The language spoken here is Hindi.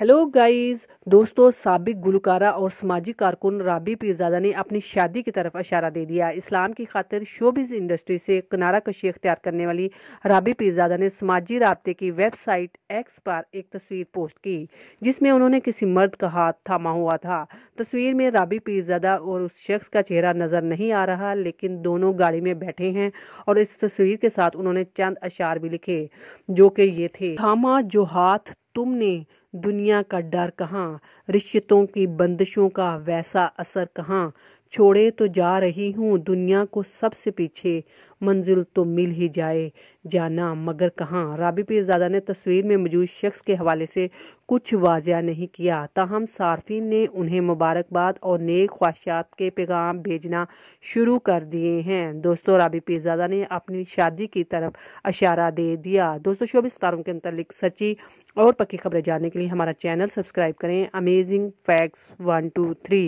हेलो गाइस दोस्तों सबक गुलकारा और सामाजिक कारकुन राबी पीरजादा ने अपनी शादी की तरफ इशारा दे दिया इस्लाम की खातिर शोबिज इंडस्ट्री से किनारा कशी अख्तियार करने वाली राबी पीरजादा ने समाजी रबते की वेबसाइट एक्स पर एक तस्वीर पोस्ट की जिसमें उन्होंने किसी मर्द का हाथ थामा हुआ था तस्वीर में राबी पीरजादा और उस शख्स का चेहरा नजर नहीं आ रहा लेकिन दोनों गाड़ी में बैठे हैं और इस तस्वीर के साथ उन्होंने चंद अशार भी लिखे जो कि ये थे थामा जो हाथ तुमने दुनिया का डर कहाँ रिश्तों की बंदिशों का वैसा असर कहाँ छोड़े तो जा रही हूँ दुनिया को सबसे पीछे मंजिल तो मिल ही जाए जाना मगर कहाँ राबी पीरजादा ने तस्वीर में मौजूद शख्स के हवाले से कुछ वाजिया नहीं किया ताहम सार्फिन ने उन्हें मुबारकबाद और नेक ख्वाहिशात के पैगाम भेजना शुरू कर दिए हैं दोस्तों राबी पीरजादा ने अपनी शादी की तरफ इशारा दे दिया दोस्तों शोबिस तारों के मतलब सच्ची और पक्की खबरें जानने के लिए हमारा चैनल सब्सक्राइब करें amazing facts one two three